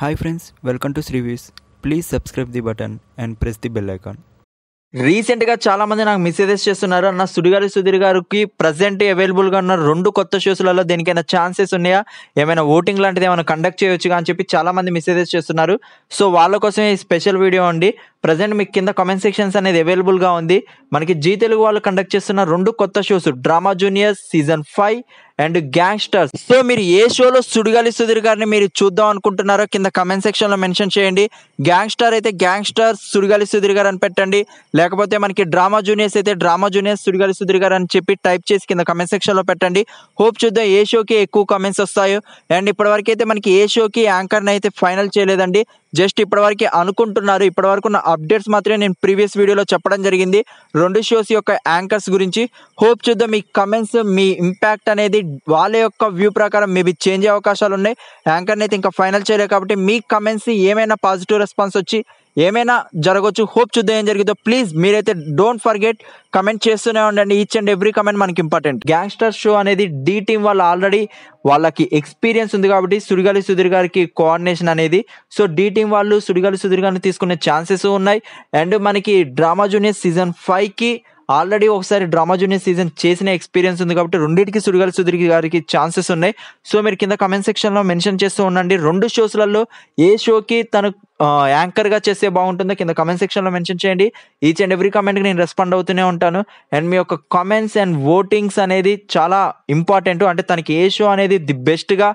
hi friends welcome to Sri views please subscribe the button and press the bell icon రీసెంట్గా చాలామంది నాకు messages చేస్తున్నారు అన్న సుడిగారి సుధీర్ గారికి ప్రజెంట్ అవైలబుల్గా ఉన్న రెండు కొత్త షోస్లలో దేనికైనా ఛాన్సెస్ ఉన్నాయా ఏమైనా ఓటింగ్ లాంటిది ఏమైనా కండక్ట్ చేయొచ్చుగా అని చెప్పి చాలామంది మెసేజెస్ చేస్తున్నారు సో వాళ్ళ కోసమే ఈ స్పెషల్ వీడియో అండి ప్రజెంట్ మీకు కింద కామెంట్ సెక్షన్స్ అనేది అవైలబుల్గా ఉంది మనకి జీ తెలుగు వాళ్ళు కండక్ట్ చేస్తున్న రెండు కొత్త shows drama junior season five and gangsters so మీరు ఏ షోలో సుడిగాలి సుధీర్ గారిని మీరు చూద్దాం అనుకుంటున్నారో కింద కమెంట్ సెక్షన్లో మెన్షన్ చేయండి గ్యాంగ్స్టర్ అయితే గ్యాంగ్స్టర్ సుడిగాలి సుధీర్ గారు అని పెట్టండి లేకపోతే మనకి డ్రామా జూనియర్స్ అయితే డ్రామా జూనియర్స్ సుడిగాలి సుధీర్ గారు అని చెప్పి టైప్ చేసి కింద కమెంట్ సెక్షన్లో పెట్టండి హోప్ చూద్దాం ఏ షోకి ఎక్కువ కమెంట్స్ వస్తాయో అండ్ ఇప్పటివరకు అయితే మనకి ఏ షోకి యాంకర్ని అయితే ఫైనల్ చేయలేదండి జస్ట్ ఇప్పటివరకు అనుకుంటున్నారు ఇప్పటివరకు ఉన్న అప్డేట్స్ మాత్రమే నేను ప్రీవియస్ వీడియోలో చెప్పడం జరిగింది రెండు షోస్ యొక్క యాంకర్స్ గురించి హోప్ చూద్దాం మీ కమెంట్స్ మీ ఇంపాక్ట్ అనేది వాళ్ళ యొక్క వ్యూ ప్రకారం మేబీ చేంజ్ అవకాశాలు ఉన్నాయి యాంకర్ని అయితే ఇంకా ఫైనల్ చేయలేదు కాబట్టి మీ కమెంట్స్ ఏమైనా పాజిటివ్ రెస్పాన్స్ వచ్చి ఏమైనా జరగవచ్చు హోప్ చూద్దాం ఏం జరిగిందో ప్లీజ్ మీరైతే డోంట్ ఫర్గెట్ కమెంట్ చేస్తూనే ఉండండి ఈచ్ అండ్ ఎవ్రీ కమెంట్ మనకి ఇంపార్టెంట్ గ్యాంగ్స్టర్ షో అనేది డీ టీమ్ వాళ్ళు ఆల్రెడీ వాళ్ళకి ఎక్స్పీరియన్స్ ఉంది కాబట్టి సుడిగాలి సుధీర్ గారికి కోఆర్డినేషన్ అనేది సో డి టీమ్ వాళ్ళు సుడిగాలి సుధీర్ గారిని తీసుకునే ఛాన్సెస్ ఉన్నాయి అండ్ మనకి డ్రామా జూనియర్ సీజన్ ఫైవ్కి ఆల్రెడీ ఒకసారి డ్రామా జూనియర్ సీజన్ చేసిన ఎక్స్పీరియన్స్ ఉంది కాబట్టి రెండింటికి సుడిగాలి సుధీర్ గారికి ఛాన్సెస్ ఉన్నాయి సో మీరు కింద కమెంట్ సెక్షన్లో మెన్షన్ చేస్తూ ఉండండి రెండు షోస్లలో ఏ షోకి తను యాంకర్గా చేస్తే బాగుంటుందో కింద సెక్షన్ సెక్షన్లో మెన్షన్ చేయండి ఈచ్ అండ్ ఎవ్రీ కమెంట్ నేను రెస్పాండ్ అవుతూనే ఉంటాను అండ్ మీ యొక్క కమెంట్స్ అండ్ ఓటింగ్స్ అనేది చాలా ఇంపార్టెంట్ అంటే తనకి ఏ షో అనేది ది బెస్ట్గా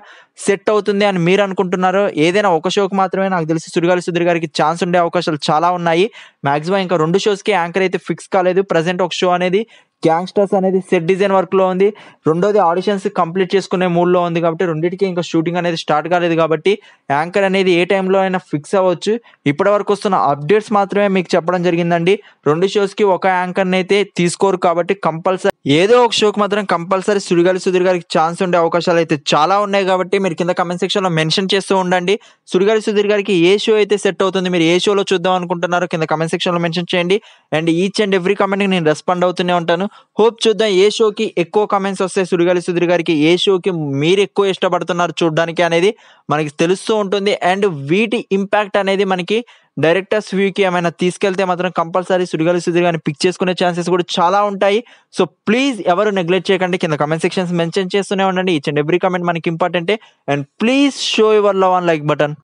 సెట్ అవుతుంది అని మీరు అనుకుంటున్నారు ఏదైనా ఒక షోకి మాత్రమే నాకు తెలిసి సుడిగాలి సుధీర్ గారికి ఛాన్స్ ఉండే అవకాశాలు చాలా ఉన్నాయి మాక్సిమం ఇంకా రెండు షోస్కి యాంకర్ అయితే ఫిక్స్ కాలేదు ప్రజెంట్ ఒక షో అనేది గ్యాంగ్స్టర్స్ అనేది సెట్ డిజైన్ వర్క్ లో ఉంది రెండోది ఆడిషన్స్ కంప్లీట్ చేసుకునే మూడ్లో ఉంది కాబట్టి రెండింటికి ఇంకా షూటింగ్ అనేది స్టార్ట్ కాలేదు కాబట్టి యాంకర్ అనేది ఏ టైంలో అయినా ఫిక్స్ అవ్వచ్చు ఇప్పటి వరకు వస్తున్న అప్డేట్స్ మాత్రమే మీకు చెప్పడం జరిగిందండి రెండు షోస్కి ఒక యాంకర్ని అయితే తీసుకోరు కాబట్టి కంపల్సరీ ఏదో ఒక షోకి మాత్రం కంపల్సరీ సుడిగాలి సుధీర్ గారికి ఛాన్స్ ఉండే అవకాశాలు అయితే చాలా ఉన్నాయి కాబట్టి మీరు కింద కమెంట్ సెక్షన్లో మెన్షన్ చేస్తూ ఉండండి సుడిగాలి సుధీర్ గారికి ఏ షో అయితే సెట్ అవుతుంది మీరు ఏ షోలో చూద్దాం అనుకుంటున్నారో కింద కమెంట్ సెక్షన్లో మెన్షన్ చేయండి అండ్ ఈచ్ అండ్ ఎవ్రీ కమెంట్కి నేను రెస్పాండ్ అవుతూనే ఉంటాను హోప్ చూద్దాం ఏ షోకి ఎక్కువ కమెంట్స్ వస్తాయి సుడిగాలి సుధీర్ గారికి ఏ షోకి మీరు ఎక్కువ ఇష్టపడుతున్నారు చూడడానికి అనేది మనకి తెలుస్తూ ఉంటుంది అండ్ వీటి ఇంపాక్ట్ అనేది మనకి డైరెక్టర్స్ వ్యూకి ఏమైనా తీసుకెళ్తే మాత్రం కంపల్సరీ సుడిగాలి సుధీర్ గారిని పిక్ చేసుకునే ఛాన్సెస్ కూడా చాలా ఉంటాయి సో ప్లీజ్ ఎవరు నెగ్లెక్ట్ చేయకండి కింద కమెంట్ సెక్షన్స్ మెన్షన్ చేస్తూనే ఉండండి ఈచ్ అండ్ ఎవ్రీ కమెంట్ మనకి ఇంపార్టెంటే and please show your love on like button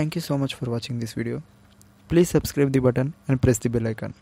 thank you so much for watching this video please subscribe the button and press the bell icon